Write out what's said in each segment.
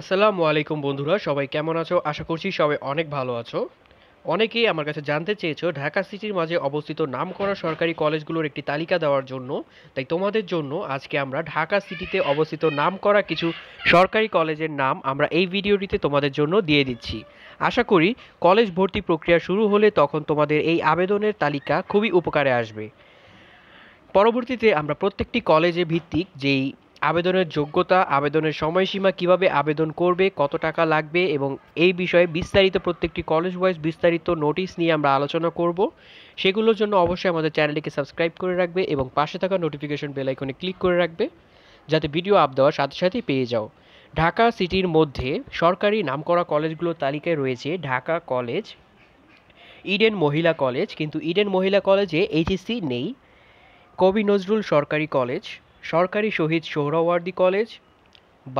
আসসালামু আলাইকুম বন্ধুরা সবাই কেমন আছো আশা করছি সবাই অনেক ভালো আছো অনেকেই আমার কাছে জানতে চেয়েছো ঢাকা সিটির মাঝে অবস্থিত নামকরা সরকারি কলেজগুলোর একটি তালিকা দেওয়ার জন্য তাই তোমাদের জন্য আজকে আমরা ঢাকা সিটিতে অবস্থিত নামকরা কিছু সরকারি কলেজের নাম আমরা এই ভিডিওটিতে তোমাদের জন্য দিয়ে দিচ্ছি আশা করি কলেজ ভর্তি প্রক্রিয়া শুরু হলে তখন তোমাদের এই আবেদনের তালিকা খুবই উপকারে আসবে পরবর্তীতে আমরা প্রত্যেকটি কলেজে ভিত্তিক যেই আবেদনের যোগ্যতা আবেদনের সময়সীমা কিভাবে আবেদন করবে কত টাকা লাগবে এবং এই বিষয়ে বিস্তারিত প্রত্যেকটি কলেজ ওয়াইজ বিস্তারিত নোটিশ নিয়ে আমরা আলোচনা করব সেগুলোর জন্য অবশ্যই আমাদের চ্যানেলটিকে সাবস্ক্রাইব করে রাখবে এবং পাশে থাকা নোটিফিকেশন বেল আইকনে ক্লিক করে রাখবে যাতে ভিডিও আপ দেওয়ার সাথে সাথে পেয়ে যাও ঢাকা সিটির মধ্যে সরকারি নামকরা কলেজগুলোর তালিকায় রয়েছে ঢাকা কলেজ ইডেন মহিলা কলেজ কিন্তু ইডেন মহিলা কলেজে এইচএসসি নেই কবি নজরুল সরকারি কলেজ সরকারি শহীদ সোহরাওয়ার্দী কলেজ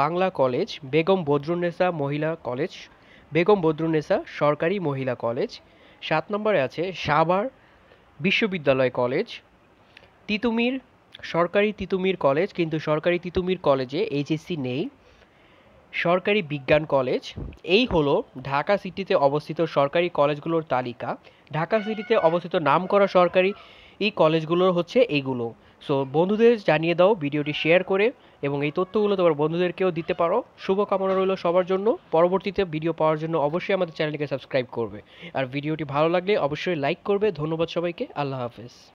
বাংলা কলেজ বেগম বদ্রুন্নেসা মহিলা কলেজ বেগম বদ্রুন্নেসা সরকারি মহিলা কলেজ সাত নম্বরে আছে সাভার বিশ্ববিদ্যালয় কলেজ তিতুমির সরকারি তিতুমির কলেজ কিন্তু সরকারি তিতুমির কলেজে এইচএসসি নেই সরকারি বিজ্ঞান কলেজ এই হলো ঢাকা সিটিতে অবস্থিত সরকারি কলেজগুলোর তালিকা ঢাকা সিটিতে অবস্থিত নামকরা সরকারি এই কলেজগুলোর হচ্ছে এইগুলো সো বন্ধুদের জানিয়ে দাও ভিডিওটি শেয়ার করে এবং এই তথ্যগুলো তোমার বন্ধুদেরকেও দিতে পারো শুভকামনা রইল সবার জন্য পরবর্তীতে ভিডিও পাওয়ার জন্য অবশ্যই আমাদের চ্যানেলকে সাবস্ক্রাইব করবে আর ভিডিওটি ভালো লাগলে অবশ্যই লাইক করবে ধন্যবাদ সবাইকে আল্লাহ হাফেজ